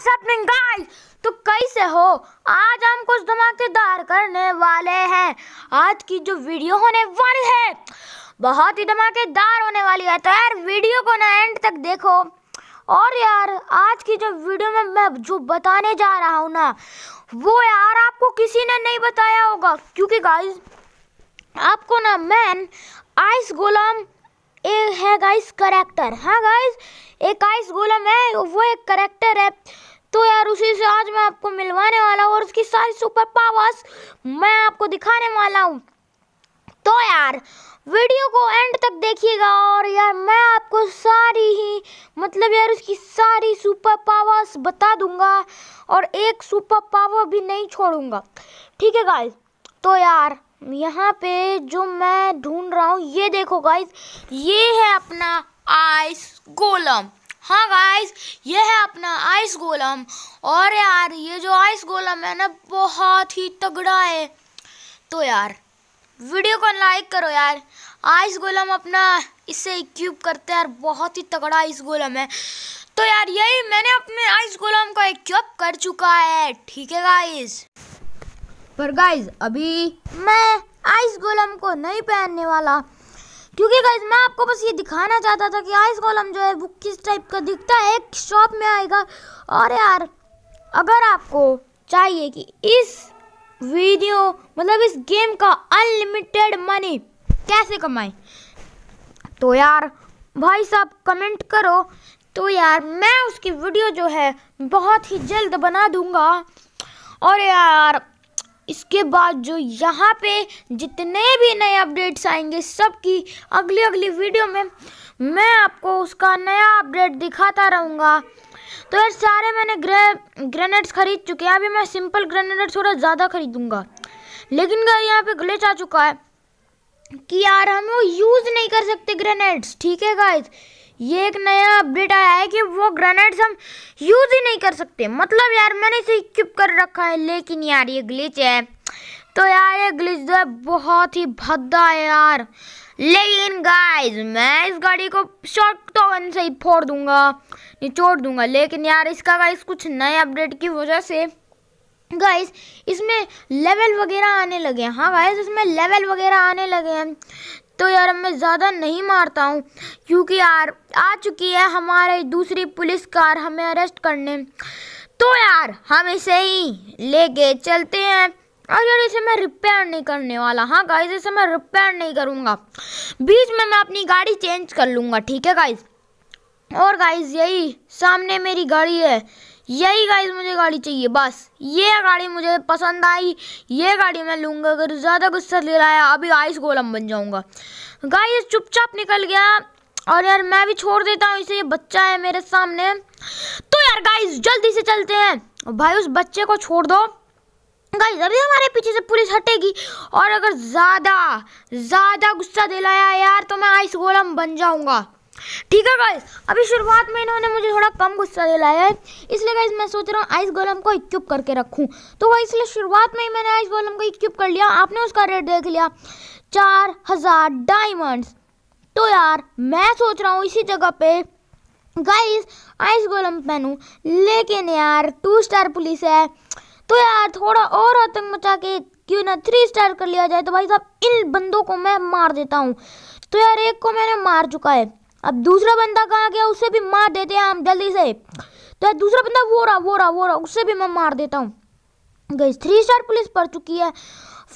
what's happening guys तो कैसे हो आज हम कुछ धमाकेदार करने वाले हैं आज की जो वीडियो होने वाली है बहुत ही धमाकेदार होने वाली है तो यार वीडियो को ना एंड तक देखो और यार आज की जो वीडियो में मैं जो बताने जा रहा हूँ ना वो यार आपको किसी ने नहीं बताया होगा क्योंकि गाइस आपको ना मैन आइस गोलम एक है गाइस करेक्टर हाँ गाइस एक आइस गोलम है वो एक करेक्टर है तो यार उसी से आज मैं आपको मिलवाने वाला हूँ और उसकी सारी सुपर पावर्स मैं आपको दिखाने वाला हूँ तो यार वीडियो को एंड तक देखिएगा और यार मैं आपको सारी ही मतलब यार उसकी सारी सुपर पावर्स बता दूंगा और एक सुपर पावर भी नहीं छोड़ूंगा ठीक है गाइस तो यार यहाँ पे जो मैं ढूंढ रहा हूँ ये देखो गाइस ये है अपना आइस गोलम हाँ गाइस ये है अपना आइस गोलम और यार ये जो आइस गोलम है ना बहुत ही तगड़ा है तो यार वीडियो को लाइक करो यार आइस गोलम अपना इससे इक्यूब करते हैं यार बहुत ही तगड़ा आइस गोलम है तो यार यही मैंने अपने आइस गोलम को इक्यूब कर चुका है ठीक है गाइस पर गाइस अभी मैं आइस गोलम को नहीं पहनने वाला क्योंकि गाइज मैं आपको बस ये दिखाना चाहता था कि आइस कॉलम जो है वो किस टाइप का दिखता है एक शॉप में आएगा और यार अगर आपको चाहिए कि इस वीडियो मतलब इस गेम का अनलिमिटेड मनी कैसे कमाएं तो यार भाई साहब कमेंट करो तो यार मैं उसकी वीडियो जो है बहुत ही जल्द बना दूंगा और यार इसके बाद जो यहाँ पे जितने भी नए अपडेट्स आएंगे सबकी अगली अगली वीडियो में मैं आपको उसका नया अपडेट दिखाता रहूँगा तो यार सारे मैंने ग्रे ग्रेनेड्स खरीद चुके हैं अभी मैं सिंपल ग्रेनेड थोड़ा ज़्यादा खरीदूँगा लेकिन यार यहाँ पे ग्लिच आ चुका है कि यार हम वो यूज़ नहीं कर सकते ग्रेनेड्स ठीक है गाइज ये एक नया अपडेट आया है कि वो ग्रेनेड्स हम यूज़ ही नहीं कर सकते मतलब यार मैंने इसे इक्विप कर रखा है लेकिन यार ये ग्लिच है तो यार ये ग्लिच जो तो है बहुत ही भद्दा है यार लेकिन गाइस मैं इस गाड़ी को शॉर्ट तो वन से ही फोड़ दूंगा निचोड़ दूंगा लेकिन यार इसका गाइस कुछ नए अपडेट की वजह से गाइस इसमें लेवल वगैरह आने लगे हैं हाँ गाइस इसमें लेवल वगैरह आने लगे हैं तो यार मैं ज़्यादा नहीं मारता हूँ क्योंकि यार आ चुकी है हमारे दूसरी पुलिस कार हमें अरेस्ट करने तो यार हम इसे ही लेके चलते हैं और यार इसे मैं रिपेयर नहीं करने वाला हाँ गाइज इसे मैं रिपेयर नहीं करूँगा बीच में मैं अपनी गाड़ी चेंज कर लूँगा ठीक है गाइज और गाइज यही सामने मेरी गाड़ी है यही गाइस मुझे गाड़ी चाहिए बस ये गाड़ी मुझे पसंद आई ये गाड़ी मैं लूँगा अगर ज़्यादा गुस्सा ले रहा है अभी आइस गोलम बन जाऊँगा गाइस चुपचाप निकल गया और यार मैं भी छोड़ देता हूँ इसे ये बच्चा है मेरे सामने तो यार गाइस जल्दी से चलते हैं भाई उस बच्चे को छोड़ दो गाइस अभी हमारे पीछे से पुलिस हटेगी और अगर ज़्यादा ज़्यादा गुस्सा दिलाया यार तो मैं आइस गोलम बन जाऊँगा ठीक है गाइस अभी शुरुआत में इन्होंने मुझे थोड़ा कम गुस्सा दिलाया है इसलिए गाइस मैं सोच रहा हूँ आइस गोलम को इक्यूब करके रखूँ तो वह इसलिए शुरुआत में ही मैंने आइस गोलम को इक्यूब कर लिया आपने उसका रेट देख लिया चार हज़ार डायमंड्स तो यार मैं सोच रहा हूँ इसी जगह पे गाइस आइस गोलम पहनूँ लेकिन यार टू स्टार पुलिस है तो यार थोड़ा और आतंक मचा के क्यों ना थ्री स्टार कर लिया जाए तो भाई साहब इन बंदों को मैं मार देता हूँ तो यार एक को मैंने मार चुका है अब दूसरा बंदा कहाँ गया उसे भी मार देते हैं हम जल्दी से तो दूसरा बंदा वो रहा वो रहा वो रहा उससे भी मैं मार देता हूँ गई थ्री स्टार पुलिस पड़ चुकी है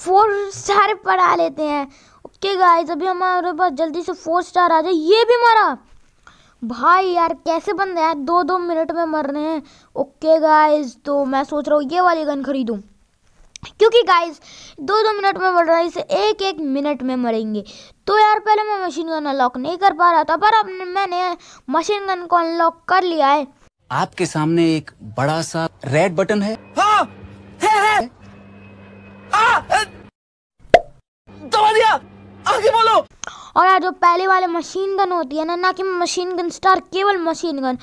फोर स्टार पढ़ा लेते हैं ओके गाइज अभी हमारे पास जल्दी से फोर स्टार आ जाए ये भी मरा भाई यार कैसे बंदे यार दो दो मिनट में मर रहे हैं ओके गाइज तो मैं सोच रहा हूँ ये वाली गन खरीदूँ क्योंकि गाइस दो दो मिनट में बढ़ रहा है इसे एक एक मिनट में मरेंगे तो यार पहले मैं मशीन गन अनलॉक नहीं कर पा रहा था पर अब मैंने मशीन गन को अनलॉक कर लिया है आपके सामने एक बड़ा सा रेड बटन है, हाँ, हाँ, और यार जो पहले वाले मशीन गन होती है ना ना कि मशीन गन स्टार केवल मशीन गन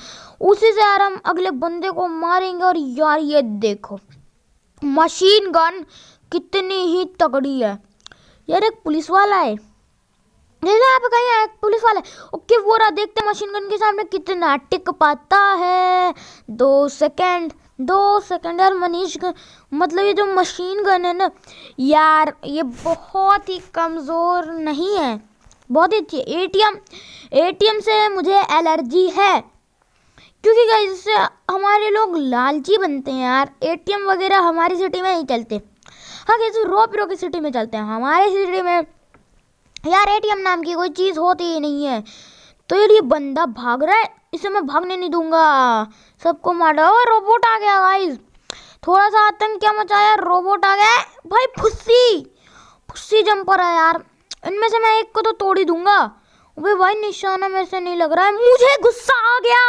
उसी से यार हम अगले बंदे को मारेंगे और यार ये देखो मशीन गन कितनी ही तगड़ी है यार एक पुलिस वाला है जैसे यहाँ पे कहीं एक पुलिस वाला है ओके वो रहा देखते हैं मशीन गन के सामने कितना टिक पाता है दो सेकंड दो सेकंड यार मनीष मतलब ये जो मशीन गन है ना यार ये बहुत ही कमज़ोर नहीं है बहुत ही अच्छी ए टी एम से मुझे एलर्जी है क्योंकि गाइज इससे हमारे लोग लालची बनते हैं यार एटीएम वगैरह हमारी सिटी में नहीं चलते हाँ कैसे रो पिरो की सिटी में चलते हैं हमारे सिटी में यार एटीएम नाम की कोई चीज़ होती ही नहीं है तो यार ये बंदा भाग रहा है इसे मैं भागने नहीं दूंगा सबको मारा और रोबोट आ गया गाइज थोड़ा सा आतंक क्या मचाया रोबोट आ गया भाई फुस्सी फुस्सी जंपर है यार इनमें से मैं एक को तो तोड़ ही दूंगा अबे भाई निशाना मेरे से नहीं लग रहा है मुझे गुस्सा आ गया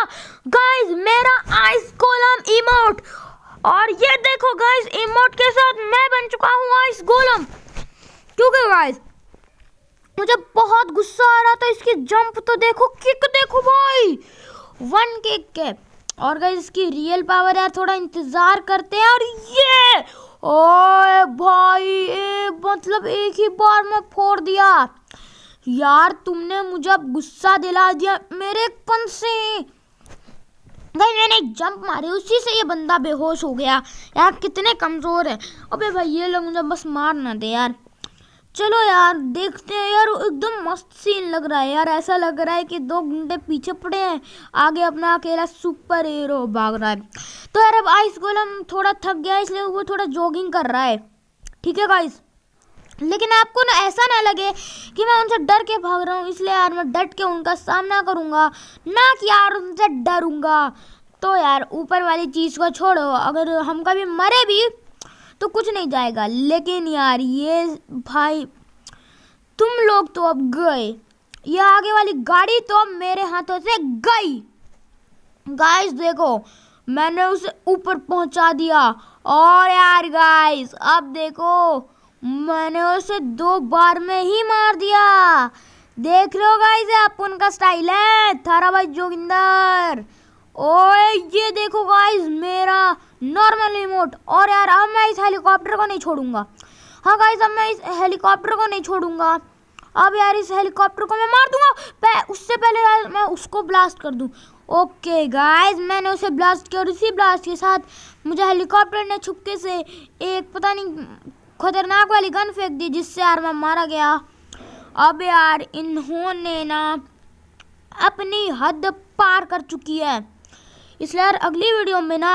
गाइज मेरा आइस गोलम इमोट और ये देखो गाइज इमोट के साथ मैं बन चुका हूँ आइस गोलम क्योंकि गाइज मुझे बहुत गुस्सा आ रहा था इसकी जंप तो देखो किक देखो भाई वन किक के और गाइज इसकी रियल पावर है थोड़ा इंतज़ार करते हैं और ये ओए भाई ए, मतलब एक ही बार में फोड़ दिया यार तुमने मुझे गुस्सा दिला दिया मेरे कन से भाई मैंने जंप मारे उसी से ये बंदा बेहोश हो गया यार कितने कमज़ोर है अबे भाई ये लोग मुझे बस मार ना दे यार चलो यार देखते हैं यार एकदम मस्त सीन लग रहा है यार ऐसा लग रहा है कि दो घंटे पीछे पड़े हैं आगे अपना अकेला सुपर हीरो भाग रहा है तो यार अब आइस गोलम थोड़ा थक गया इसलिए वो थोड़ा जॉगिंग कर रहा है ठीक है गाइस लेकिन आपको ना ऐसा ना लगे कि मैं उनसे डर के भाग रहा हूँ इसलिए यार मैं डट के उनका सामना करूँगा ना कि यार उनसे डरूँगा तो यार ऊपर वाली चीज़ को छोड़ो अगर हम कभी मरे भी तो कुछ नहीं जाएगा लेकिन यार ये भाई तुम लोग तो अब गए ये आगे वाली गाड़ी तो अब मेरे हाथों से गई गाइस देखो मैंने उसे ऊपर पहुंचा दिया और यार गाइस अब देखो मैंने उसे दो बार में ही मार दिया देख रहे हो गाइस आप उनका स्टाइल है थारा भाई जोगिंदर ओए ये देखो गाइस मेरा नॉर्मल रिमोट और यार अब मैं इस हेलीकॉप्टर को नहीं छोड़ूंगा हाँ गाइस अब मैं इस हेलीकॉप्टर को नहीं छोड़ूंगा अब यार इस हेलीकॉप्टर को मैं मार दूंगा पह, उससे पहले यार मैं उसको ब्लास्ट कर दूँ ओके गाइस मैंने उसे ब्लास्ट किया और उसी ब्लास्ट के साथ मुझे हेलीकॉप्टर ने छुपके से एक पता नहीं खतरनाक वाली गन फेंक दी जिससे यार मैं मारा गया अब यार इन्होंने ना अपनी हद पार कर चुकी है इसलिए यार अगली वीडियो में ना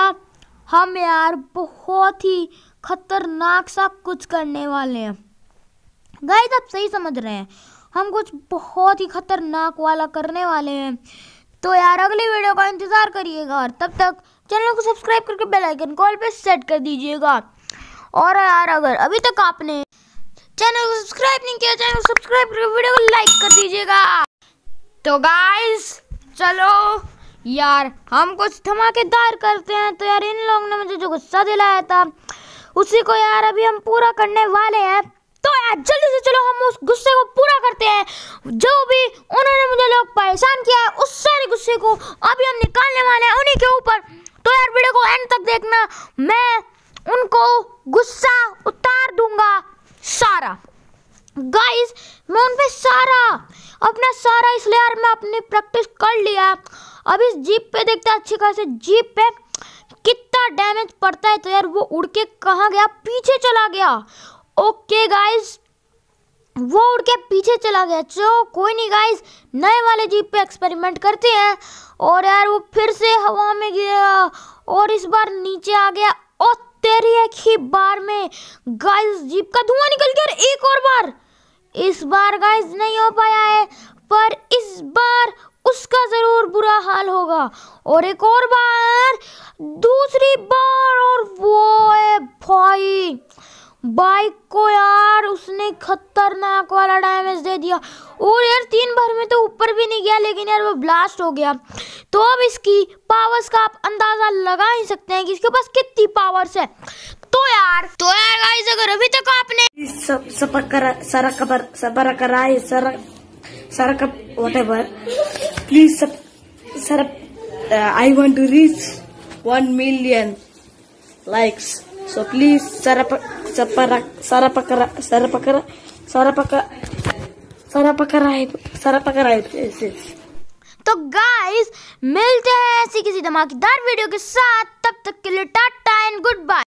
हम यार बहुत ही खतरनाक सा कुछ करने वाले हैं गाय आप सही समझ रहे हैं हम कुछ बहुत ही खतरनाक वाला करने वाले हैं तो यार अगली वीडियो का इंतज़ार करिएगा और तब तक चैनल को सब्सक्राइब करके बेल आइकन कॉल पे सेट कर दीजिएगा और यार अगर अभी तक आपने चैनल को सब्सक्राइब नहीं किया चैनल सब्सक्राइब करके वीडियो को लाइक कर दीजिएगा तो गाइस चलो यार हम कुछ धमाकेदार करते हैं तो यार इन लोगों ने मुझे जो गुस्सा दिलाया था उसी को यार अभी हम पूरा करने वाले हैं तो यार जल्दी से चलो हम उस गुस्से को पूरा करते हैं जो भी उन्होंने मुझे लोग परेशान किया है उस सारे गुस्से को अभी हम निकालने वाले हैं उन्हीं के ऊपर तो यार वीडियो को एंड तक देखना मैं उनको गुस्सा उतार दूंगा सारा गाइस मैं उन पर सारा अपना सारा इसलिए यार मैं अपनी प्रैक्टिस कर लिया अब इस जीप पे देखते हैं अच्छी खासी जीप पे कितना डैमेज पड़ता है तो यार वो उड़ के कहाँ गया पीछे चला गया ओके गाइस वो उड़ के पीछे चला गया चो कोई नहीं गाइस नए वाले जीप पे एक्सपेरिमेंट करते हैं और यार वो फिर से हवा में गया और इस बार नीचे आ गया और तेरी एक ही बार में गाइस जीप का धुआं निकल गया एक और बार इस बार गाइस नहीं हो पाया है पर इस बार उसका ज़रूर बुरा हाल होगा और एक और बार दूसरी बार और वो है भाई बाइक को यार उसने खतरनाक वाला डैमेज दे दिया और यार तीन बार में तो ऊपर भी नहीं गया लेकिन यार वो ब्लास्ट हो गया तो अब इसकी पावर्स का आप अंदाज़ा लगा ही सकते हैं कि इसके पास कितनी पावर्स है तो यार तो यार गाइस अगर अभी तक आपने सब सर खबर सबर कराए sir sir cup whatever please सब sir I want to reach one million likes so please सरप सरपकर सरपकर सरपकर सरपकर सरपकर तो गा गाइस मिलते हैं ऐसी किसी धमाकेदार वीडियो के साथ तब तक के लिए टाटा एंड गुड बाय